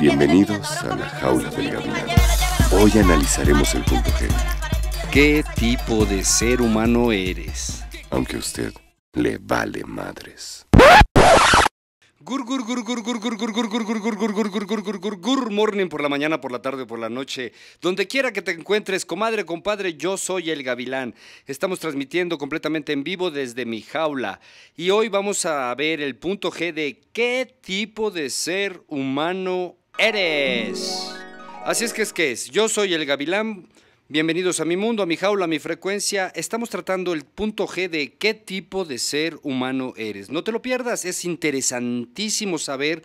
Bienvenidos a la jaula del gavilán. Hoy analizaremos el punto G. ¿Qué tipo de ser humano eres? Aunque a usted le vale madres. Gur, gur, gur, gur, gur, gur, gur, gur, gur, gur, gur, gur, gur, gur, gur, gur, morning por la mañana, por la tarde, por la noche. Donde quiera que te encuentres, comadre, compadre, yo soy el Gavilán. Estamos transmitiendo completamente en vivo desde mi jaula. Y hoy vamos a ver el punto G de qué tipo de ser humano eres eres. Así es que es que es. Yo soy el Gavilán. Bienvenidos a mi mundo, a mi jaula, a mi frecuencia. Estamos tratando el punto G de qué tipo de ser humano eres. No te lo pierdas, es interesantísimo saber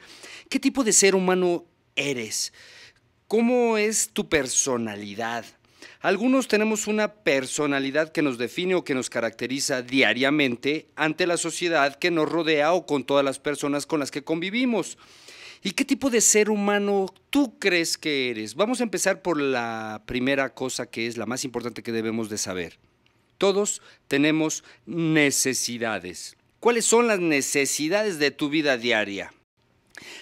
qué tipo de ser humano eres. ¿Cómo es tu personalidad? Algunos tenemos una personalidad que nos define o que nos caracteriza diariamente ante la sociedad que nos rodea o con todas las personas con las que convivimos. ¿Y qué tipo de ser humano tú crees que eres? Vamos a empezar por la primera cosa que es la más importante que debemos de saber. Todos tenemos necesidades. ¿Cuáles son las necesidades de tu vida diaria?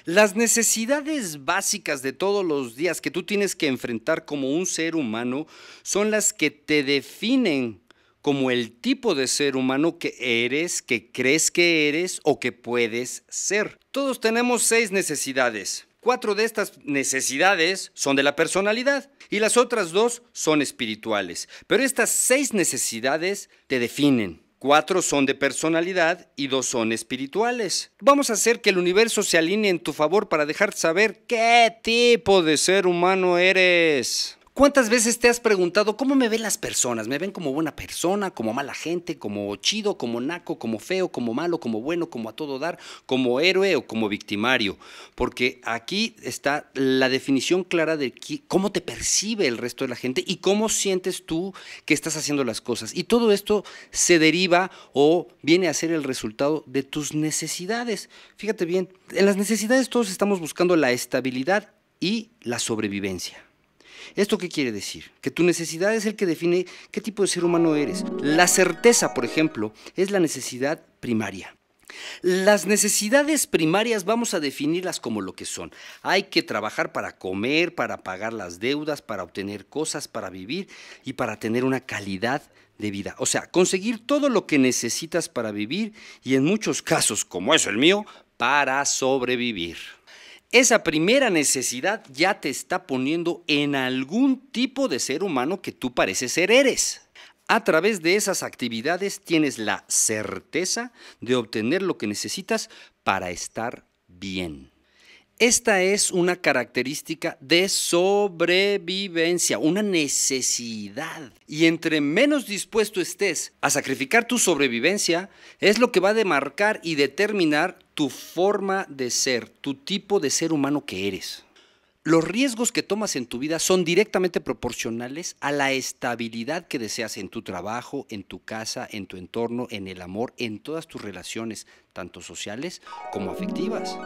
Las necesidades básicas de todos los días que tú tienes que enfrentar como un ser humano son las que te definen como el tipo de ser humano que eres, que crees que eres o que puedes ser. Todos tenemos seis necesidades. Cuatro de estas necesidades son de la personalidad y las otras dos son espirituales. Pero estas seis necesidades te definen. Cuatro son de personalidad y dos son espirituales. Vamos a hacer que el universo se alinee en tu favor para dejar saber qué tipo de ser humano eres. ¿Cuántas veces te has preguntado cómo me ven las personas? ¿Me ven como buena persona, como mala gente, como chido, como naco, como feo, como malo, como bueno, como a todo dar, como héroe o como victimario? Porque aquí está la definición clara de cómo te percibe el resto de la gente y cómo sientes tú que estás haciendo las cosas. Y todo esto se deriva o viene a ser el resultado de tus necesidades. Fíjate bien, en las necesidades todos estamos buscando la estabilidad y la sobrevivencia. ¿Esto qué quiere decir? Que tu necesidad es el que define qué tipo de ser humano eres. La certeza, por ejemplo, es la necesidad primaria. Las necesidades primarias vamos a definirlas como lo que son. Hay que trabajar para comer, para pagar las deudas, para obtener cosas, para vivir y para tener una calidad de vida. O sea, conseguir todo lo que necesitas para vivir y en muchos casos, como es el mío, para sobrevivir esa primera necesidad ya te está poniendo en algún tipo de ser humano que tú pareces ser eres. A través de esas actividades tienes la certeza de obtener lo que necesitas para estar bien. Esta es una característica de sobrevivencia, una necesidad. Y entre menos dispuesto estés a sacrificar tu sobrevivencia, es lo que va a demarcar y determinar tu forma de ser, tu tipo de ser humano que eres. Los riesgos que tomas en tu vida son directamente proporcionales a la estabilidad que deseas en tu trabajo, en tu casa, en tu entorno, en el amor, en todas tus relaciones, tanto sociales como afectivas.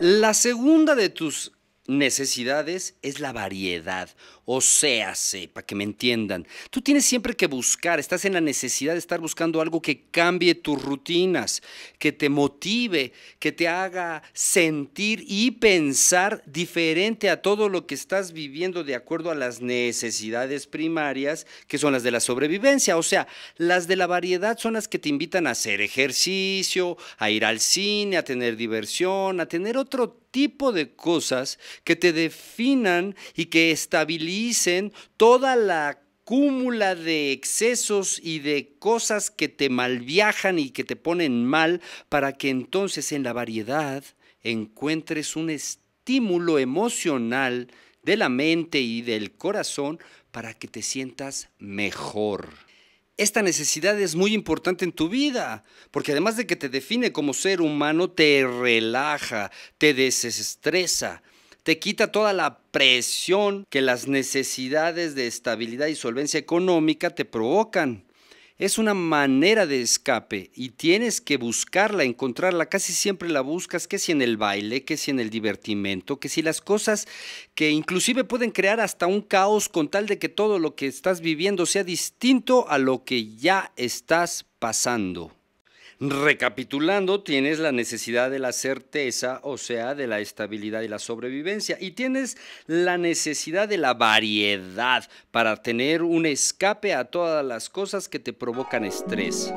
La segunda de tus necesidades es la variedad, o sea, para que me entiendan. Tú tienes siempre que buscar, estás en la necesidad de estar buscando algo que cambie tus rutinas, que te motive, que te haga sentir y pensar diferente a todo lo que estás viviendo de acuerdo a las necesidades primarias, que son las de la sobrevivencia, o sea, las de la variedad son las que te invitan a hacer ejercicio, a ir al cine, a tener diversión, a tener otro tipo de cosas que te definan y que estabilicen toda la cúmula de excesos y de cosas que te malviajan y que te ponen mal para que entonces en la variedad encuentres un estímulo emocional de la mente y del corazón para que te sientas mejor esta necesidad es muy importante en tu vida, porque además de que te define como ser humano, te relaja, te desestresa, te quita toda la presión que las necesidades de estabilidad y solvencia económica te provocan es una manera de escape y tienes que buscarla, encontrarla. Casi siempre la buscas, que si en el baile, que si en el divertimento, que si las cosas que inclusive pueden crear hasta un caos con tal de que todo lo que estás viviendo sea distinto a lo que ya estás pasando. Recapitulando, tienes la necesidad de la certeza, o sea, de la estabilidad y la sobrevivencia, y tienes la necesidad de la variedad para tener un escape a todas las cosas que te provocan estrés.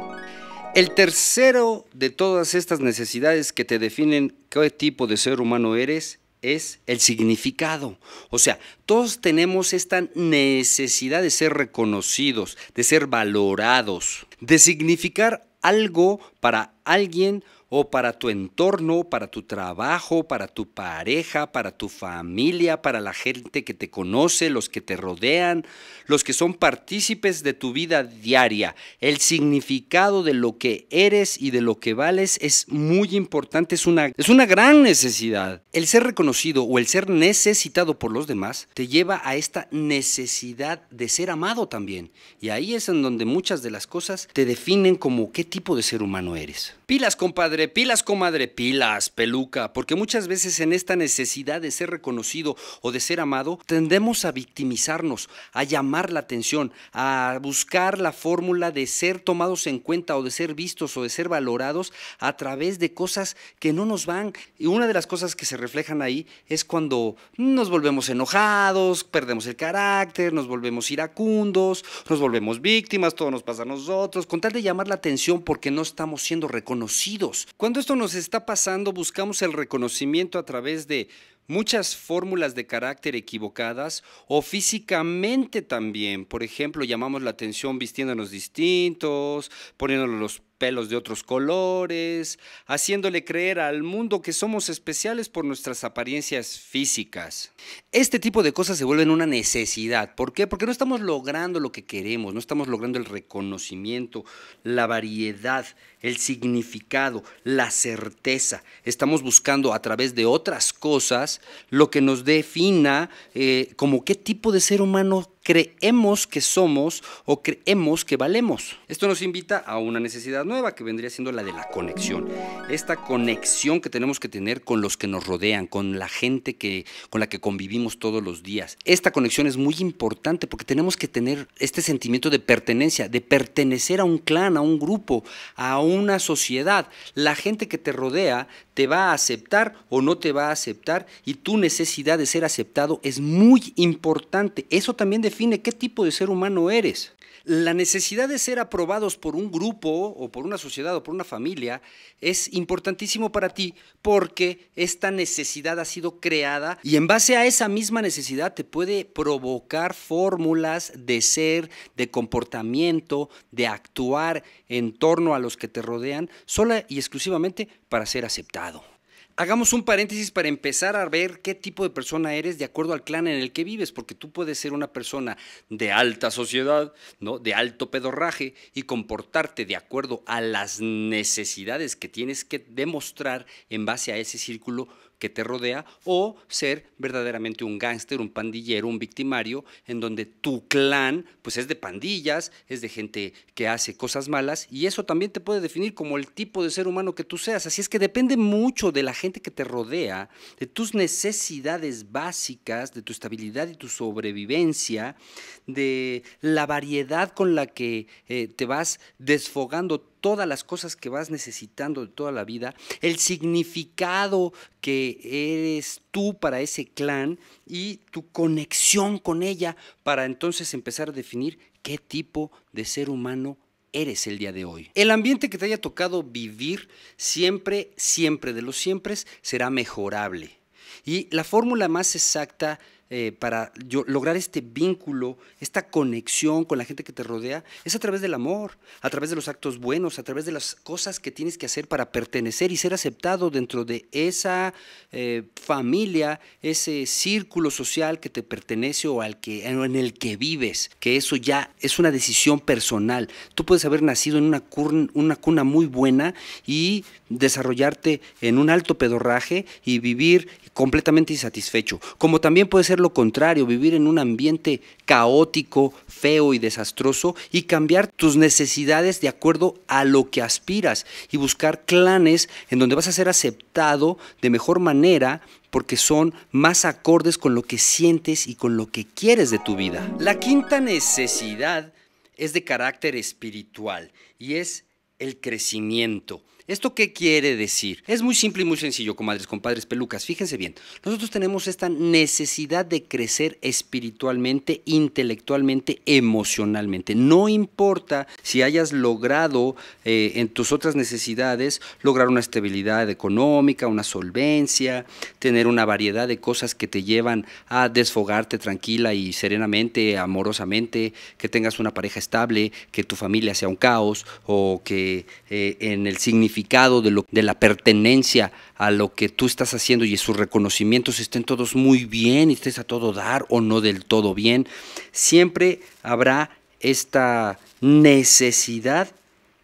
El tercero de todas estas necesidades que te definen qué tipo de ser humano eres es el significado. O sea, todos tenemos esta necesidad de ser reconocidos, de ser valorados, de significar algo para alguien o para tu entorno, para tu trabajo, para tu pareja, para tu familia, para la gente que te conoce, los que te rodean, los que son partícipes de tu vida diaria. El significado de lo que eres y de lo que vales es muy importante, es una, es una gran necesidad. El ser reconocido o el ser necesitado por los demás te lleva a esta necesidad de ser amado también. Y ahí es en donde muchas de las cosas te definen como qué tipo de ser humano eres. Pilas, compadre pilas, comadre, pilas, peluca, porque muchas veces en esta necesidad de ser reconocido o de ser amado, tendemos a victimizarnos, a llamar la atención, a buscar la fórmula de ser tomados en cuenta o de ser vistos o de ser valorados a través de cosas que no nos van. Y una de las cosas que se reflejan ahí es cuando nos volvemos enojados, perdemos el carácter, nos volvemos iracundos, nos volvemos víctimas, todo nos pasa a nosotros, con tal de llamar la atención porque no estamos siendo reconocidos. Cuando esto nos está pasando, buscamos el reconocimiento a través de muchas fórmulas de carácter equivocadas o físicamente también. Por ejemplo, llamamos la atención vistiéndonos distintos, poniéndonos los pelos de otros colores, haciéndole creer al mundo que somos especiales por nuestras apariencias físicas. Este tipo de cosas se vuelven una necesidad. ¿Por qué? Porque no estamos logrando lo que queremos, no estamos logrando el reconocimiento, la variedad, el significado, la certeza. Estamos buscando a través de otras cosas lo que nos defina eh, como qué tipo de ser humano creemos que somos o creemos que valemos. Esto nos invita a una necesidad nueva que vendría siendo la de la conexión. Esta conexión que tenemos que tener con los que nos rodean, con la gente que, con la que convivimos todos los días. Esta conexión es muy importante porque tenemos que tener este sentimiento de pertenencia, de pertenecer a un clan, a un grupo, a una sociedad. La gente que te rodea te va a aceptar o no te va a aceptar y tu necesidad de ser aceptado es muy importante. Eso también define qué tipo de ser humano eres la necesidad de ser aprobados por un grupo o por una sociedad o por una familia es importantísimo para ti porque esta necesidad ha sido creada y en base a esa misma necesidad te puede provocar fórmulas de ser, de comportamiento, de actuar en torno a los que te rodean, sola y exclusivamente para ser aceptado. Hagamos un paréntesis para empezar a ver qué tipo de persona eres de acuerdo al clan en el que vives, porque tú puedes ser una persona de alta sociedad, ¿no? de alto pedorraje y comportarte de acuerdo a las necesidades que tienes que demostrar en base a ese círculo que te rodea o ser verdaderamente un gángster, un pandillero, un victimario, en donde tu clan pues es de pandillas, es de gente que hace cosas malas y eso también te puede definir como el tipo de ser humano que tú seas. Así es que depende mucho de la gente que te rodea, de tus necesidades básicas, de tu estabilidad y tu sobrevivencia, de la variedad con la que eh, te vas desfogando todas las cosas que vas necesitando de toda la vida, el significado que eres tú para ese clan y tu conexión con ella para entonces empezar a definir qué tipo de ser humano eres el día de hoy. El ambiente que te haya tocado vivir siempre, siempre de los siempre será mejorable. Y la fórmula más exacta eh, para yo, lograr este vínculo, esta conexión con la gente que te rodea, es a través del amor, a través de los actos buenos, a través de las cosas que tienes que hacer para pertenecer y ser aceptado dentro de esa eh, familia, ese círculo social que te pertenece o al que, en el que vives, que eso ya es una decisión personal. Tú puedes haber nacido en una, una cuna muy buena y desarrollarte en un alto pedorraje y vivir completamente insatisfecho, como también puede ser lo contrario, vivir en un ambiente caótico, feo y desastroso y cambiar tus necesidades de acuerdo a lo que aspiras y buscar clanes en donde vas a ser aceptado de mejor manera porque son más acordes con lo que sientes y con lo que quieres de tu vida. La quinta necesidad es de carácter espiritual y es el crecimiento. ¿Esto qué quiere decir? Es muy simple y muy sencillo, comadres, compadres, pelucas. Fíjense bien, nosotros tenemos esta necesidad de crecer espiritualmente, intelectualmente, emocionalmente. No importa si hayas logrado eh, en tus otras necesidades lograr una estabilidad económica, una solvencia, tener una variedad de cosas que te llevan a desfogarte tranquila y serenamente, amorosamente, que tengas una pareja estable, que tu familia sea un caos o que eh, en el significado de, lo, de la pertenencia a lo que tú estás haciendo y sus reconocimientos estén todos muy bien, y estés a todo dar o no del todo bien, siempre habrá esta necesidad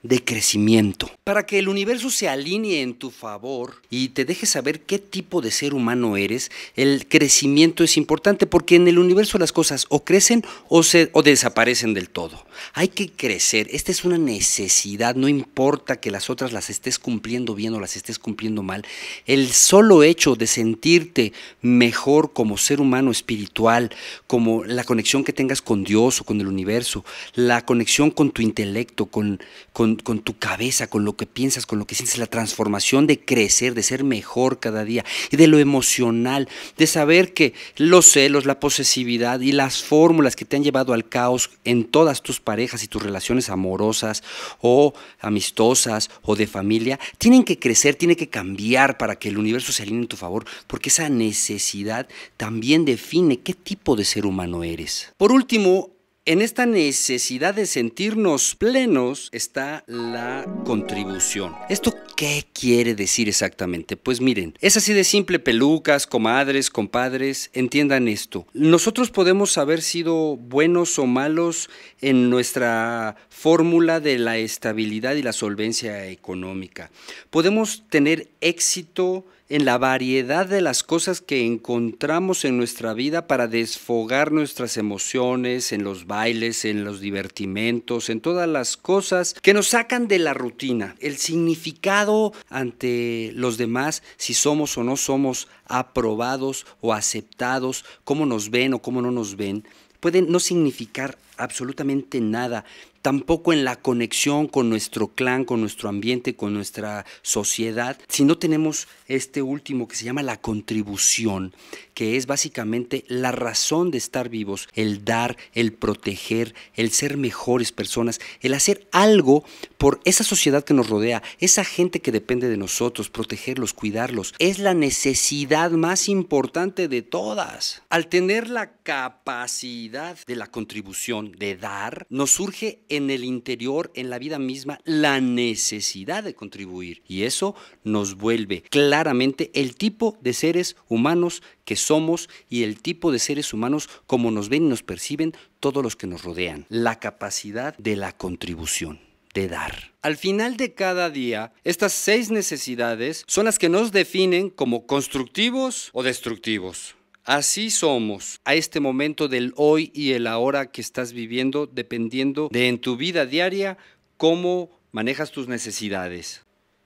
de crecimiento. Para que el universo se alinee en tu favor y te deje saber qué tipo de ser humano eres, el crecimiento es importante porque en el universo las cosas o crecen o, se, o desaparecen del todo. Hay que crecer, esta es una necesidad, no importa que las otras las estés cumpliendo bien o las estés cumpliendo mal. El solo hecho de sentirte mejor como ser humano espiritual, como la conexión que tengas con Dios o con el universo, la conexión con tu intelecto, con, con con, tu cabeza, con lo que piensas, con lo que sientes, la transformación de crecer, de ser mejor cada día, y de lo emocional, de saber que los celos, la posesividad y las fórmulas que te han llevado al caos en todas tus parejas y tus relaciones amorosas o amistosas o de familia, tienen que crecer, tienen que cambiar para que el universo se alinee en tu favor, porque esa necesidad también define qué tipo de ser humano eres. Por último, en esta necesidad de sentirnos plenos está la contribución. ¿Esto qué quiere decir exactamente? Pues miren, es así de simple, pelucas, comadres, compadres, entiendan esto. Nosotros podemos haber sido buenos o malos en nuestra fórmula de la estabilidad y la solvencia económica. Podemos tener éxito en la variedad de las cosas que encontramos en nuestra vida para desfogar nuestras emociones, en los bailes, en los divertimentos, en todas las cosas que nos sacan de la rutina. El significado ante los demás, si somos o no somos aprobados o aceptados, cómo nos ven o cómo no nos ven, pueden no significar absolutamente nada, tampoco en la conexión con nuestro clan, con nuestro ambiente, con nuestra sociedad, si no tenemos este último que se llama la contribución, que es básicamente la razón de estar vivos, el dar, el proteger, el ser mejores personas, el hacer algo por esa sociedad que nos rodea, esa gente que depende de nosotros, protegerlos, cuidarlos, es la necesidad más importante de todas. Al tener la capacidad de la contribución, de dar, nos surge en el interior, en la vida misma, la necesidad de contribuir. Y eso nos vuelve claramente el tipo de seres humanos que somos y el tipo de seres humanos como nos ven y nos perciben todos los que nos rodean. La capacidad de la contribución, de dar. Al final de cada día, estas seis necesidades son las que nos definen como constructivos o destructivos Así somos a este momento del hoy y el ahora que estás viviendo, dependiendo de en tu vida diaria cómo manejas tus necesidades,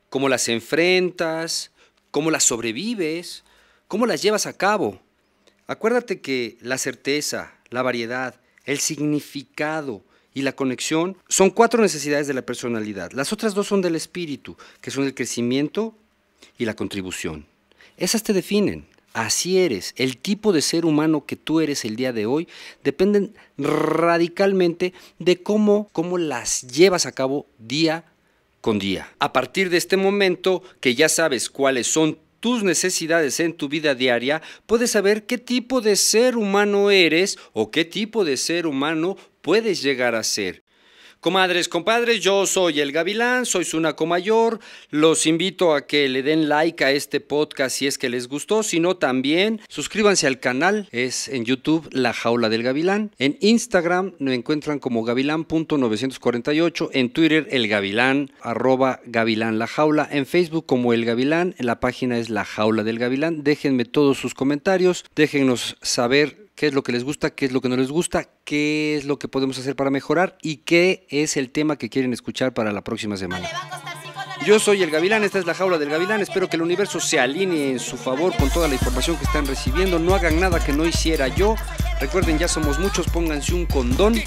cómo las enfrentas, cómo las sobrevives, cómo las llevas a cabo. Acuérdate que la certeza, la variedad, el significado, y la conexión son cuatro necesidades de la personalidad. Las otras dos son del espíritu, que son el crecimiento y la contribución. Esas te definen. Así eres. El tipo de ser humano que tú eres el día de hoy dependen radicalmente de cómo, cómo las llevas a cabo día con día. A partir de este momento que ya sabes cuáles son tus necesidades en tu vida diaria, puedes saber qué tipo de ser humano eres o qué tipo de ser humano puedes llegar a ser. Comadres, compadres, yo soy el Gavilán, soy su mayor. Los invito a que le den like a este podcast si es que les gustó. Si no, también suscríbanse al canal. Es en YouTube La Jaula del Gavilán. En Instagram me encuentran como gavilán.948. En Twitter, el Gavilán, arroba Gavilán La Jaula. En Facebook, como el Gavilán. En la página es La Jaula del Gavilán. Déjenme todos sus comentarios. Déjenos saber qué es lo que les gusta, qué es lo que no les gusta, qué es lo que podemos hacer para mejorar y qué es el tema que quieren escuchar para la próxima semana. Yo soy el Gavilán, esta es la jaula del Gavilán, espero que el universo se alinee en su favor con toda la información que están recibiendo, no hagan nada que no hiciera yo, recuerden ya somos muchos, pónganse un condón